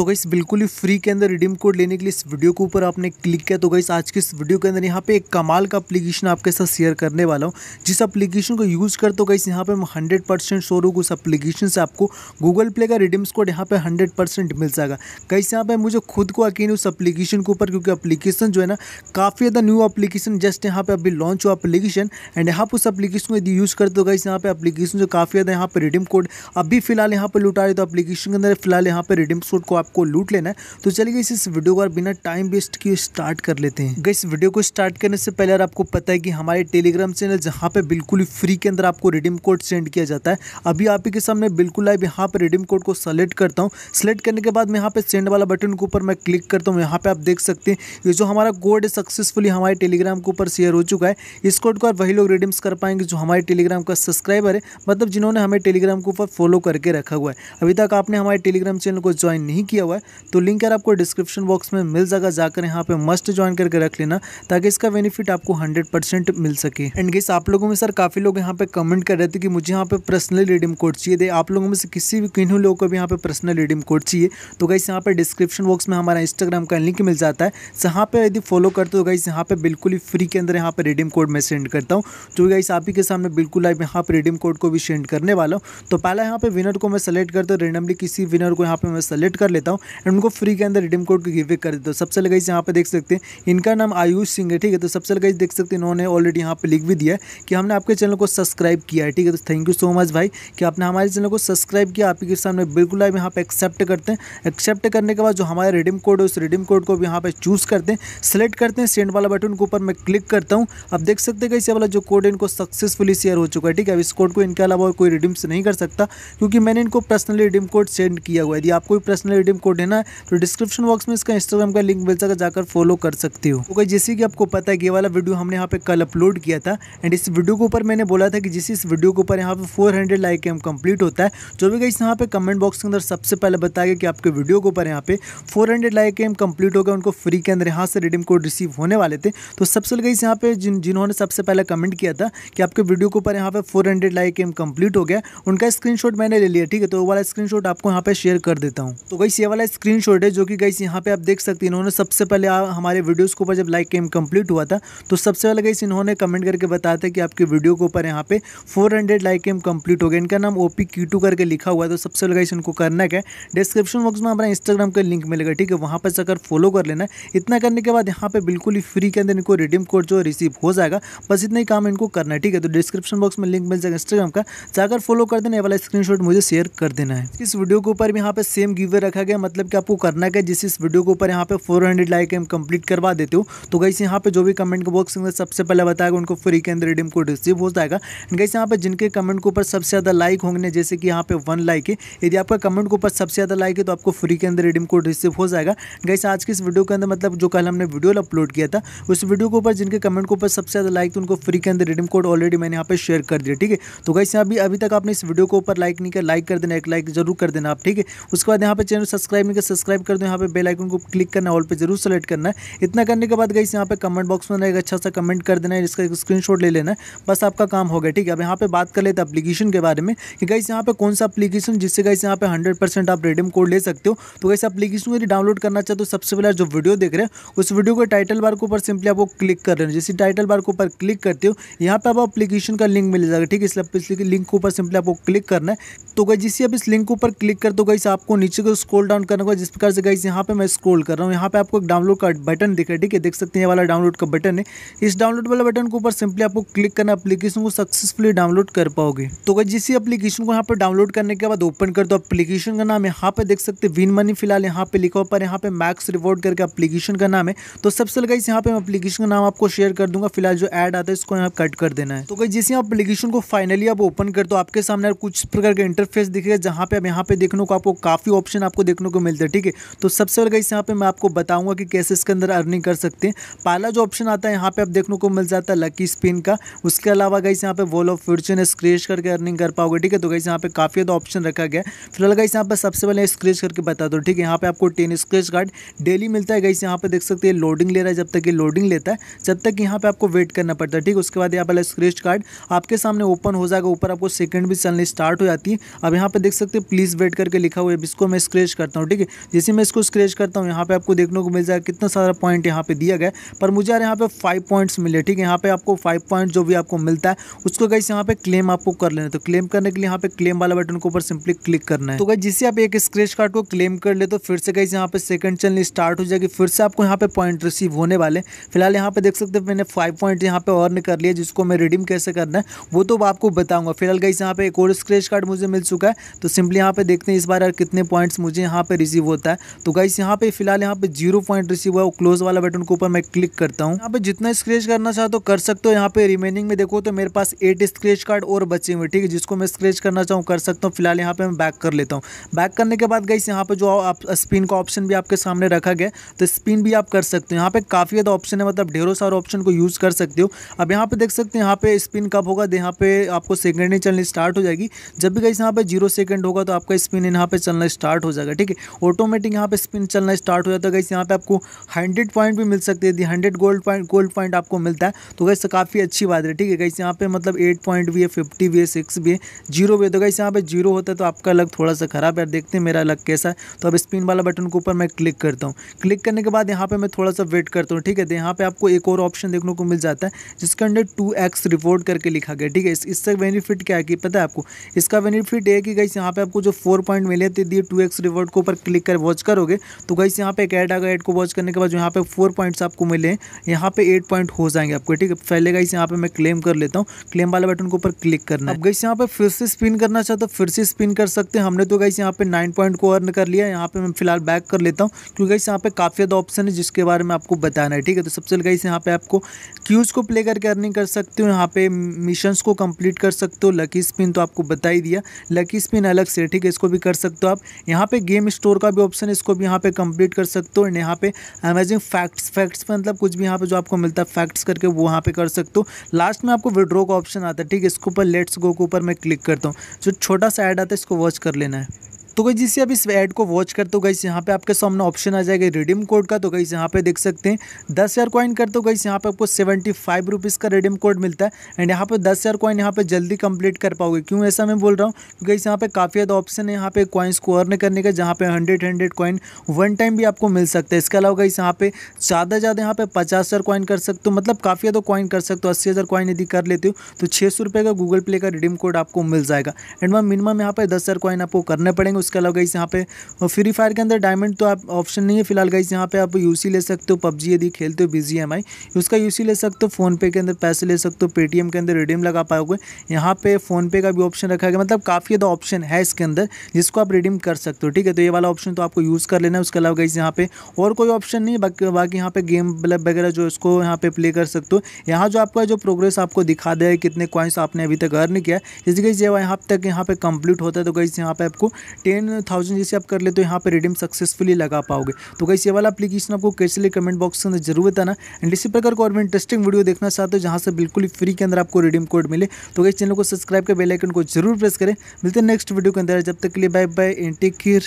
तो गई बिल्कुल ही फ्री के अंदर रिडीम कोड लेने के लिए इस वीडियो के ऊपर आपने क्लिक किया तो गई आज के इस वीडियो के अंदर यहाँ पे एक कमाल का अपलीकेशन आपके साथ शेयर करने वाला हूँ जिस अपलीकेशन को यूज़ कर तो गई यहाँ पे मैं हंड्रेड परसेंट शोर उस अपलीकेशन से आपको गूगल प्ले का रिडीम्स कोड यहाँ पे हंड्रेड परसेंट मिल जाएगा कई यहाँ पे मुझे खुद को यकीन उस अपलीकेशन के ऊपर क्योंकि अपलीकेशन जो है ना काफ़ी ज़्यादा न्यू अपलीकेशन जस्ट यहाँ पे अभी लॉन्च हुआ अपलीकेशन एंड यहाँ पर उस अपलीकेशन को यदि यूज़ कर तो गाइस यहाँ पे अपलीकेशन जो काफ़ी ज़्यादा यहाँ पर रिडीम कोड अभी फिलहाल यहाँ पर लुटा रहे तो अपलीकेशन के अंदर फिलहाल यहाँ पर रिडीम कोड को आप आपको लूट लेना है तो चलिए इस वीडियो को बिना टाइम वेस्ट किए स्टार्ट कर लेते हैं इस वीडियो को स्टार्ट करने से पहले यार आपको पता है कि हमारे टेलीग्राम चैनल जहाँ पे बिल्कुल फ्री के अंदर आपको रिडीम कोड सेंड किया जाता है अभी आप ही के सामने बिल्कुल लाइव यहाँ पर रिडीम कोड को सेलेक्ट करता हूँ सेलेक्ट करने के बाद मैं यहाँ पे सेंड वाला बटन के ऊपर मैं क्लिक करता हूँ यहाँ पे आप देख सकते हैं ये जो हमारा कोड है सक्सेसफुली हमारे टेलीग्राम के ऊपर शेयर हो चुका है इस कोड को वही लोग रिडीम्स कर पाएंगे जो हमारे टेलीग्राम का सब्सक्राइबर है मतलब जिन्होंने हमें टेलीग्राम के ऊपर फॉलो करके रखा हुआ है अभी तक आपने हमारे टेलीग्राम चैनल को ज्वाइन नहीं किया हुआ है तो लिंक यार आपको डिस्क्रिप्शन बॉक्स में मिल जाएगा जाकर यहाँ पे मस्ट ज्वाइन करके रख लेना ताकि इसका बेनिफिट आपको हंड्रेड मिल सके एंड गेस आप लोगों में सर काफ़ी लोग यहाँ पे कमेंट कर रहे थे कि मुझे यहाँ पे पर्सनल रिडीम कोड चाहिए दे आप लोगों में से किसी भी किन्हीं लोगों को भी यहाँ पे पर्सनल रिडीम कोड चाहिए तो गाइस यहाँ पे डिस्क्रिप्शन बॉक्स में हमारा इंस्टाग्राम का लिंक मिल जाता है जहाँ पे यदि फॉलो करते हो गाइस यहाँ पे बिल्कुल ही फ्री के अंदर यहाँ पे रिडीम कोड मैं सेंड करता हूँ जो गाइस आप ही के सामने बिल्कुल लाइव यहाँ पर रिडीम कोड को भी सेंड करने वाला हूँ तो पहला यहाँ पे विनर को मैं सेलेक्ट करता हूँ रेंडमली किसी विनर को यहाँ पे मैं सेलेक्ट कर लेता लेता हूँ एंड उनको फ्री के अंदर रिडीम कोड को गिवे कर देता हूँ सबसे लगाई यहाँ पर देख सकते हैं इनका नाम आयुष सिंह है ठीक है तो सबसे लगाई देख सकते हैं इन्होंने ऑलरेडी यहाँ पर लिख भी दिया कि हमने आपके चैनल को सब्सक्राइब किया है ठीक है तो थैंक यू सो मच भाई कि आपने हमारे चैनल को सब्सक्राइब किया आपके सामने बिल्कुल आप यहाँ पर एक्सेप्ट करते हैं एक्सेप्ट करने के बाद जो हमारे रिडीम कोड है उस रिडीम कोड को भी यहाँ पर चूज़ करते हैं सेलेक्ट करते हैं सेंड वाला बटन के ऊपर मैं क्लिक करता हूँ अब देख सकते हैं कैसे वाला जो कोड है इनको सक्सेसफुली शेयर हो चुका है ठीक है अब इस कोड को इनके अलावा कोई रिडीम्स नहीं कर सकता क्योंकि मैंने इनको पर्सनली रिडीम कोड सेंड किया हुआ है यदि आपको भी पर्सनली रिडीम कोड है ना तो डिस्क्रिप्शन बॉक्स में इसका इंस्टाग्राम का लिंक मिल सका जाकर फॉलो कर सकती हो तो जैसे कि आपको पता है ये वाला वीडियो हमने यहाँ पे कल अपलोड किया था एंड इस वीडियो के ऊपर मैंने बोला था कि जिस इस वीडियो के ऊपर यहाँ पे four hundred like M complete होता है जो भी गई यहाँ पे कमेंट बॉक्स के अंदर सबसे पहले बताया कि आपके वीडियो के ऊपर यहाँ पे four hundred like M complete हो गया उनको फ्री के अंदर यहाँ से रिडीम कोड रिसीव होने वाले थे तो सबसे गई यहाँ पे जिन जिन्होंने सबसे पहले कमेंट किया था कि आपके वीडियो के ऊपर यहाँ पे four hundred like M complete हो गया उनका स्क्रीनशॉट मैंने ले लिया ठीक है तो वो वाला स्क्रीनशॉट आपको यहाँ पे शेयर कर देता हूँ तो गई ये वाला स्क्रीन शॉट है जो कि गाइस यहाँ पे आप देख सकते हैं इन्होंने सबसे पहले हमारे वीडियोस के ऊपर जब लाइक गेम कंप्लीट हुआ था तो सबसे पहले गाइस इन्होंने कमेंट करके बताया था कि आपके वीडियो के ऊपर यहाँ पे 400 लाइक गेम कंप्लीट हो गया इनका नाम ओ पी करके लिखा हुआ है तो सबसे पहले गाइस इनको करना क्या डिस्क्रिप्शन बॉक्स में हमारा इंस्टाग्राम का लिंक मिलेगा ठीक है वहाँ पर जाकर फॉलो कर लेना इतना करने के बाद यहाँ पर बिल्कुल ही फ्री के अंदर इनको रिडीम कोड जो रिसीव हो जाएगा बस इतना ही काम इनको करना है ठीक है तो डिस्क्रिप्शन बॉक्स में लिंक मिल जाएगा इंस्टाग्राम का जाकर फॉलो कर देना ये वाला स्क्रीन मुझे शेयर कर देना है इस वीडियो के ऊपर भी यहाँ पर सेम गिवे रखा गया गया मतलब कि आपको करना क्या जिस इस वीडियो के ऊपर यहाँ पे 400 लाइक एम कंप्लीट करवा देते हो तो गैस यहाँ पे जो भी कमेंट बॉक्स में सबसे पहले बताएगा उनको फ्री के अंदर रिडीम कोड रिसीव हो जाएगा एंड गई यहाँ पे जिनके कमेंट के ऊपर सबसे ज़्यादा लाइक होंगे जैसे कि यहाँ पे वन लाइक है यदि आपका कमेंट के ऊपर सबसे ज़्यादा लाइक है तो आपको फ्री के अंदर रिडीम कोड रिसीव हो जाएगा गई आज की इस वीडियो के अंदर मतलब जो कल हमने वीडियो अपलोड किया था उस वीडियो के ऊपर जिनके कमेंट के ऊपर सबसे ज़्यादा लाइक थे उनको फ्री के अंदर रिडीम कोड ऑलरेडी मैंने यहाँ पे शेयर कर दिया ठीक है तो गई यहाँ अभी अभी तक आपने इस वीडियो के ऊपर लाइक नहीं किया लाइक कर देना एक लाइक जरूर कर देना आप ठीक है उसके बाद यहाँ पे चैनल सब्सक्राइब नहीं कर सब्सक्राइब कर दो यहाँ पे बेल आइकन को क्लिक करना है ऑल पे जरूर सेलेक्ट करना है इतना करने के बाद गई यहाँ पे कमेंट बॉक्स में एक अच्छा सा कमेंट कर देना है इसका एक स्क्रीनशॉट ले लेना है बस आपका काम हो गया ठीक है अब यहाँ पे बात कर लेते अपलीकेशन के बारे में कि गई यहाँ पे कौन सा अपलीकेशन जिससे गई यहाँ पे हंड्रेड आप रेडीम कोड ले सकते हो तो वैसे अपलीकेशन यदि डाउनलोड करना चाहते हो तो सबसे पहले जो वीडियो देख रहे हैं उस वीडियो के टाइटल बार के ऊपर सिंपली आपको क्लिक कर लेना जैसे टाइटल बार के ऊपर क्लिक करते हो यहाँ पे आप अपलीकेशन का लिंक मिल जाएगा ठीक है इसलिए लिंक के ऊपर सिंपली आपको क्लिक करना है तो गई जिससे आप इस लिंक के ऊपर क्लिक कर दो गई आपको नीचे को स्कोल डाउन करने को जिस प्रकार से गाइस यहाँ पे मैं स्क्रॉल कर रहा हूँ यहाँ पे आपको एक डाउनलोड का बटन दिख रहा है ठीक है देख सकते हैं ये वाला डाउनलोड का बटन है इस डाउनलोड वाला बटन के ऊपर सिंपली आपको क्लिक करना अपलीकेशन को सक्सेसफुली डाउनलोड कर पाओगे तो गाइज जिस अपलीकेशन को यहाँ पर डाउनलोड करने के बाद ओपन कर दो अपलीकेशन का नाम यहाँ पे देख सकते विन मनी फिलहाल यहाँ पे लिखा हुआ पर यहाँ पे मैक्स रिवॉर्ड करके अपलीकेशन का नाम है तो सबसे गाइस यहाँ पे मैं अपलीकेशन का नाम आपको शेयर कर दूंगा फिलहाल जो एड आता है इसको यहाँ कट कर देना है तो गाइज जिस यहाँ अपलीकेशन को फाइनली आप ओपन कर दो आपके सामने कुछ प्रकार का इंटरफेस दिखेगा जहाँ पे आप यहाँ पे देखने को आपको काफी ऑप्शन आपको देख देखने को मिलता है ठीक है तो सबसे पहले गई यहाँ पे मैं आपको बताऊंगा कि कैसे इसके अंदर अर्निंग कर सकते हैं पहला जो ऑप्शन आता है यहाँ पे आप देखने को मिल जाता है लकी स्पिन का उसके अलावा गई यहाँ पे वॉल ऑफ फ्यूचर स्क्रेच करके अर्निंग कर पाओगे ठीक है तो गई यहाँ पे काफ़ी ज़्यादा ऑप्शन रखा गया फिलहाल गई यहाँ पर सबसे पहले स्क्रेच करके बता दो ठीक है यहाँ पे आपको टेन स्क्रेच कार्ड डेली मिलता है गई यहाँ पे देख सकते हैं लोडिंग ले रहा है जब तक ये लोडिंग लेता है जब तक यहाँ पे आपको वेट करना पड़ता है ठीक है उसके बाद यहाँ पहले स्क्रेच कार्ड आपके सामने ओपन हो जाएगा ऊपर आपको सेकंड भी चलने स्टार्ट हो जाती है अब यहाँ पे देख सकते हैं प्लीज़ वेट करके लिखा हुआ है इसको मैं स्क्रेच कर करता हूँ ठीक है जैसे मैं इसको स्क्रेच करता हूँ यहाँ पे आपको देखने को मिल जाएगा कितना सारा पॉइंट यहाँ पे दिया गया पर मुझे यार यहाँ पे फाइव पॉइंट्स मिले ठीक है यहाँ पे आपको फाइव पॉइंट जो भी आपको मिलता है उसको गाइस यहाँ पे क्लेम आपको कर लेना तो क्लेम करने के लिए यहाँ पे क्लेम वाला बटन के ऊपर सिंपली क्लिक करना है तो गाइस जिससे आप एक स्क्रेच कार्ड को क्लेम कर ले तो फिर से गाइस यहाँ पे सेकंड चैनल स्टार्ट हो जाएगी फिर से आपको यहाँ पे पॉइंट रिसीव होने वाले फिलहाल यहाँ पे देख सकते हैं मैंने फाइव पॉइंट यहाँ पे अर्न कर लिया जिसको मैं रिडीम कैसे करना है वो तो आपको बताऊंगा फिलहाल गाइस यहाँ पे एक और स्क्रेच कार्ड मुझे मिल चुका है तो सिंपली यहाँ पे देखते हैं इस बार कितने पॉइंट्स मुझे यहाँ पे रिसीव होता है तो गाइस यहाँ पे फिलहाल यहाँ पे जीरो पॉइंट रिसीव हुआ क्लोज वाला बटन के ऊपर मैं क्लिक करता हूँ यहाँ पे जितना स्क्रेच करना चाहो तो कर सकते हो यहाँ पे रिमेनिंग में देखो तो मेरे पास एट स्क्रेच कार्ड और बचे हुए ठीक है जिसको मैं स्क्रेच करना चाहूँ कर सकता हूँ फिलहाल यहाँ पे मैं बैक कर लेता हूँ बैक करने के बाद गाइस यहाँ पे जो आप स्पिन का ऑप्शन भी आपके सामने रखा गया तो स्पिन भी आप कर सकते हो यहाँ पे काफ़ी ज़्यादा ऑप्शन है मतलब ढेरों सारे ऑप्शन को यूज़ कर सकते हो अब यहाँ पे देख सकते हैं यहाँ पे स्पिन कब होगा यहाँ पे आपको सेकंड ही चलनी स्टार्ट हो जाएगी जब भी गाइस यहाँ पे जीरो सेकंड होगा तो आपका स्पिन यहाँ पे चलना स्टार्ट हो जाएगा ठीक है ऑटोमेटिक यहाँ पे स्पिन चलना स्टार्ट हो जाता है गैस यहाँ पे आपको हंड्रेड पॉइंट भी मिल सकते हैं यदि hundred gold point gold point आपको मिलता है तो गैस काफ़ी अच्छी बात है ठीक है गैस यहाँ पे मतलब एट पॉइंट भी है फिफ्टी भी है सिक्स भी है जीरो भी है तो गैस यहाँ पे जीरो होता है तो आपका लग थोड़ा सा खराब है देखते हैं मेरा लग कैसा है तो अब स्पिन वाला बटन के ऊपर मैं क्लिक करता हूँ क्लिक करने के बाद यहाँ पर मैं थोड़ा सा वेट करता हूँ ठीक है तो यहाँ पर आपको एक और ऑप्शन देखने को मिल जाता है जिसके अंडर टू एक्स रिपोर्ट करके लिखा गया ठीक है इससे बेनिफिट क्या है कि पता है आपको इसका बेनिफिट ये कि कैसे यहाँ पे आपको जो फोर पॉइंट मिले थे दिए टू एक्स रिवॉर्ड एड को ऊपर क्लिक कर वॉच करोगे तो गाइस यहाँ पे एक ऐड आएगा ऐड को वॉच करने के बाद जो यहाँ पे फोर पॉइंट्स आपको मिले यहाँ पे एट पॉइंट हो जाएंगे आपको ठीक है पहले गाइस यहाँ पे मैं क्लेम कर लेता हूँ क्लेम वाले बटन के ऊपर क्लिक करना अब गाइस यहाँ पे फिर से स्पिन करना चाहते हो फिर से स्पिन कर सकते हैं हमने तो गाइस यहाँ पे नाइन पॉइंट को अर्न कर लिया यहाँ पे मैं फिलहाल बैक कर लेता हूँ क्योंकि गाइस यहाँ पे काफ़ी ज़्यादा ऑप्शन है जिसके बारे में आपको बताना है ठीक है तो सबसे गाइस यहाँ पे आपको क्यूज को प्ले करके अर्निंग कर सकते हो यहाँ पे मिशन को कंप्लीट कर सकते हो लकी स्पिन तो आपको बता ही दिया लकी स्पिन अलग से ठीक है इसको भी कर सकते हो आप यहाँ पे गेम गेम स्टोर का भी ऑप्शन है इसको भी यहाँ पे कंप्लीट कर सकते हो एंड यहाँ पे अमेजिंग फैक्ट्स फैक्ट्स मतलब कुछ भी यहाँ पे जो आपको मिलता है फैक्ट्स करके वो यहाँ पे कर सकते हो लास्ट में आपको विड्रॉ का ऑप्शन आता है ठीक है इसके ऊपर लेट्स गो के ऊपर मैं क्लिक करता हूँ जो छोटा सा ऐड आता है इसको वॉच कर लेना है तो गई जिससे आप इस एड को वॉच करते हो गई यहाँ पे आपके सामने ऑप्शन आ जाएगा रिडीम कोड का तो गई यहाँ पे देख सकते हैं दस हज़ार कॉइन करते हो गई यहाँ पे आपको सेवेंटी फाइव रुपीज़ का रिडीम कोड मिलता है एंड यहाँ पे दस हज़ार कॉइन यहाँ पे जल्दी कंप्लीट कर पाओगे क्यों ऐसा मैं बोल रहा हूँ क्योंकि इस यहाँ पे काफ़ी ज़्यादा ऑप्शन है यहाँ पे कॉइन्स को अर्न करने का जहाँ पे hundred hundred coin one time भी आपको मिल सकता है इसके अलावा गई यहाँ पे ज़्यादा ज़्यादा यहाँ पे पचास हज़ार कॉइन कर सकते हो मतलब काफ़ी ज़्यादा कॉइन कर सकते हो अस्सी हज़ार कॉइन यदि कर लेते हो तो छः सौ रुपये का गूगल प्ले का रिडीम कोड आपको मिल जाएगा एंड वहाँ मिनिमम यहाँ पर दस हज़ार कॉइन आपको करने पड़ेंगे उसके अलावा गाइस यहाँ पे फ्री फायर के अंदर डायमंड तो आप ऑप्शन नहीं है फिलहाल गाइस यहाँ पे आप यूसी ले सकते हो पबजी यदि खेलते हो बिजी एम आई उसका यूसी ले सकते हो फ़ोनपे के अंदर पैसे ले सकते हो पेटीएम के अंदर रिडीम लगा पाओगे यहाँ पे फ़ोनपे का भी ऑप्शन रखा गया मतलब काफ़ी ज़्यादा ऑप्शन है इसके अंदर जिसको आप रिडीम कर सकते हो ठीक है तो ये वाला ऑप्शन तो आपको यूज़ कर लेना है उसके अलावा गाइस यहाँ पे और कोई ऑप्शन नहीं बाकी बाकी यहाँ पे गेम मतलब वगैरह जो इसको यहाँ पे प्ले कर सकते हो यहाँ जो आपका जो प्रोग्रेस आपको दिखा दे कितने क्वाइंस आपने अभी तक अर्न किया जैसे जब यहाँ तक यहाँ पे कंप्लीट होता है तो गई यहाँ पे आपको टेन थाउजेंड जैसे आप कर ले तो यहाँ पर रिडीम सक्सेसफुली लगा पाओगे तो कैसे ये वाला अपलीकेशन आपको कैसे लिए कमेंट बॉक्स के अंदर जरूर बताना एंड इसी प्रकार को और भी इंटरेस्टिंग वीडियो देखना चाहते हो जहाँ से बिल्कुल ही फ्री के अंदर आपको रिडीम कोड मिले तो इस चैनल को सब्सक्राइब कर बेलाइकन को जरूर प्रेस करें मिलते हैं नेक्स्ट वीडियो के अंदर जब तक के लिए bye bye and take care